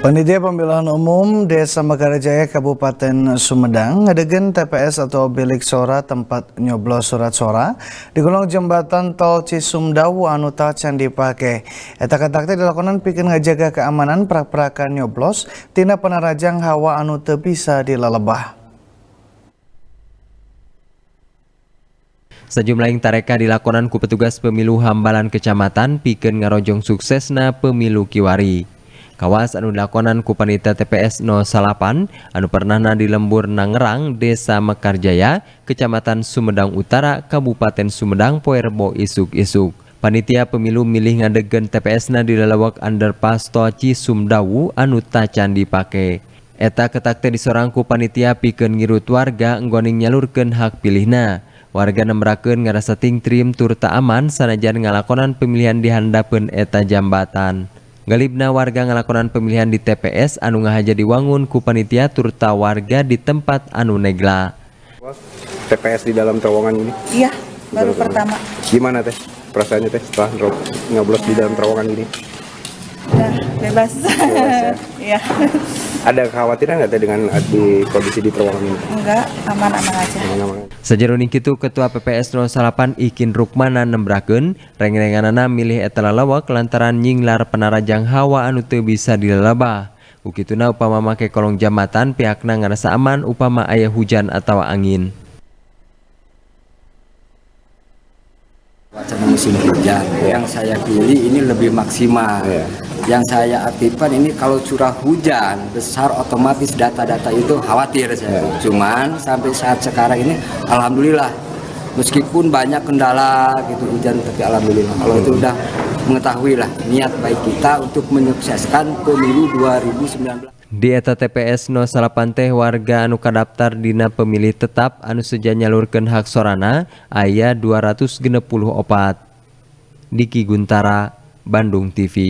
Panitia Pemilihan Umum Desa Mekarajaya Kabupaten Sumedang ngadakan TPS atau bilik sora tempat nyoblos surat suara di kolong jembatan tol Cisumdawu anu ta can dipake. Eta katakte dilakonan pikeun ngajaga keamanan prak-prakan nyoblos tina penarajang hawa anu teu bisa dilalebah. Sejumlah yang tareka dilakonan ku petugas pemilu hambalan kecamatan pikeun ngerojong suksesna pemilu kiwari. was anu lakonan ku panita TPS 08 Anu Perna Na di lembur nangerang Des desa Mekarjaya Kecamatan Sumedang Utara Kabupaten Sumedang Poerbo isuk-isuk Panitia pemilu milih ngadegen TPS Nadi lewak under Pastochi Sumdawu an Tak Candipake Eta ketakaknya di seorangku panitia piken ngirut warga nggoning nyalurkan hak pilihna warga nemrakken gara sating trim Turta aman sanajan ngalakonan pemilihan di handapun eta jambatan. Galibna warga ngelakonan pemilihan di TPS anu ngahaja diwangun ku panitia turta warga di tempat anu negla. TPS di dalam terowongan ini? Iya, baru pertama. Gimana teh perasaannya teh setelah ya. di dalam terowongan ini? bebas. Ya. iya. Ada kekhawatiran nggak dengan di kondisi di terowongan ini? Enggak, aman-aman aja. Aman-aman. ini itu Ketua PPS 08 Ikin Rukmana nembrakeun reng-renganana milih etala lawak lantaran nyinglar penarajang hawa anu teu bisa dilalaba. Ukituna upama make kolong jamatan pihakna ngerasa aman upama ayah hujan atau angin. Wacana musim hujan iya. yang saya pilih ini lebih maksimal. Yeah yang saya aktifkan ini kalau curah hujan besar otomatis data-data itu khawatir saya. Ya. Cuman sampai saat sekarang ini alhamdulillah meskipun banyak kendala gitu hujan tapi alhamdulillah kalau itu hmm. udah mengetahui lah niat baik kita untuk menyukseskan pemilu 2019. Di eta TPS No Salapante warga anu kadaftar dina pemilih tetap anu seja nyalurkeun hak sorana aya 264. Diki Guntara, Bandung TV.